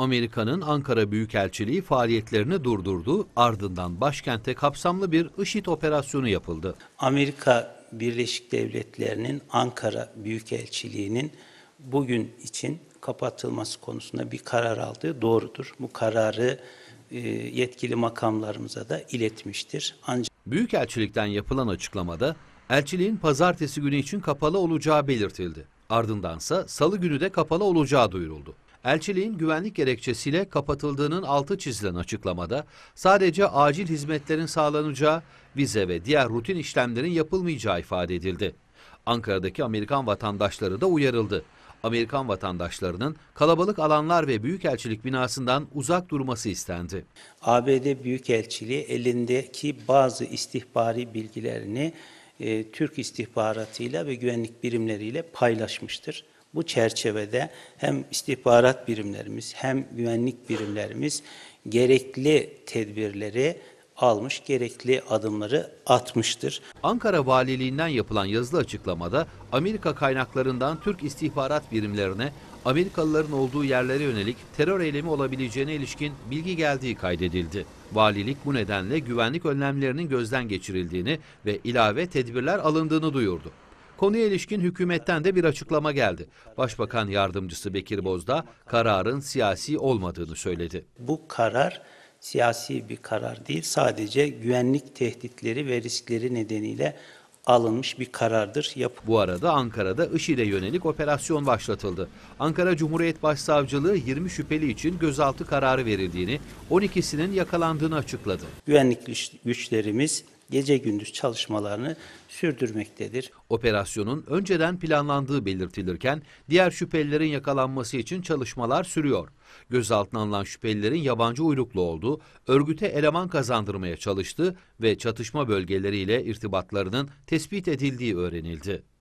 Amerika'nın Ankara Büyükelçiliği faaliyetlerini durdurdu, ardından başkente kapsamlı bir IŞİD operasyonu yapıldı. Amerika Birleşik Devletleri'nin Ankara Büyükelçiliği'nin bugün için kapatılması konusunda bir karar aldığı doğrudur. Bu kararı e, yetkili makamlarımıza da iletmiştir. Ancak Büyükelçilikten yapılan açıklamada elçiliğin pazartesi günü için kapalı olacağı belirtildi. Ardındansa salı günü de kapalı olacağı duyuruldu. Elçiliğin güvenlik gerekçesiyle kapatıldığının altı çizilen açıklamada sadece acil hizmetlerin sağlanacağı, vize ve diğer rutin işlemlerin yapılmayacağı ifade edildi. Ankara'daki Amerikan vatandaşları da uyarıldı. Amerikan vatandaşlarının kalabalık alanlar ve büyükelçilik binasından uzak durması istendi. ABD Büyükelçiliği elindeki bazı istihbari bilgilerini e, Türk istihbaratıyla ve güvenlik birimleriyle paylaşmıştır. Bu çerçevede hem istihbarat birimlerimiz hem güvenlik birimlerimiz gerekli tedbirleri almış, gerekli adımları atmıştır. Ankara Valiliğinden yapılan yazılı açıklamada Amerika kaynaklarından Türk istihbarat birimlerine Amerikalıların olduğu yerlere yönelik terör eylemi olabileceğine ilişkin bilgi geldiği kaydedildi. Valilik bu nedenle güvenlik önlemlerinin gözden geçirildiğini ve ilave tedbirler alındığını duyurdu. Konuya ilişkin hükümetten de bir açıklama geldi. Başbakan yardımcısı Bekir Bozda kararın siyasi olmadığını söyledi. Bu karar siyasi bir karar değil. Sadece güvenlik tehditleri ve riskleri nedeniyle alınmış bir karardır. Yap Bu arada Ankara'da IŞİD'e yönelik operasyon başlatıldı. Ankara Cumhuriyet Başsavcılığı 20 şüpheli için gözaltı kararı verildiğini, 12'sinin yakalandığını açıkladı. Güvenlik güçlerimiz gece gündüz çalışmalarını sürdürmektedir. Operasyonun önceden planlandığı belirtilirken diğer şüphelilerin yakalanması için çalışmalar sürüyor. Gözaltına alınan şüphelilerin yabancı uyruklu olduğu, örgüte eleman kazandırmaya çalıştığı ve çatışma bölgeleriyle irtibatlarının tespit edildiği öğrenildi.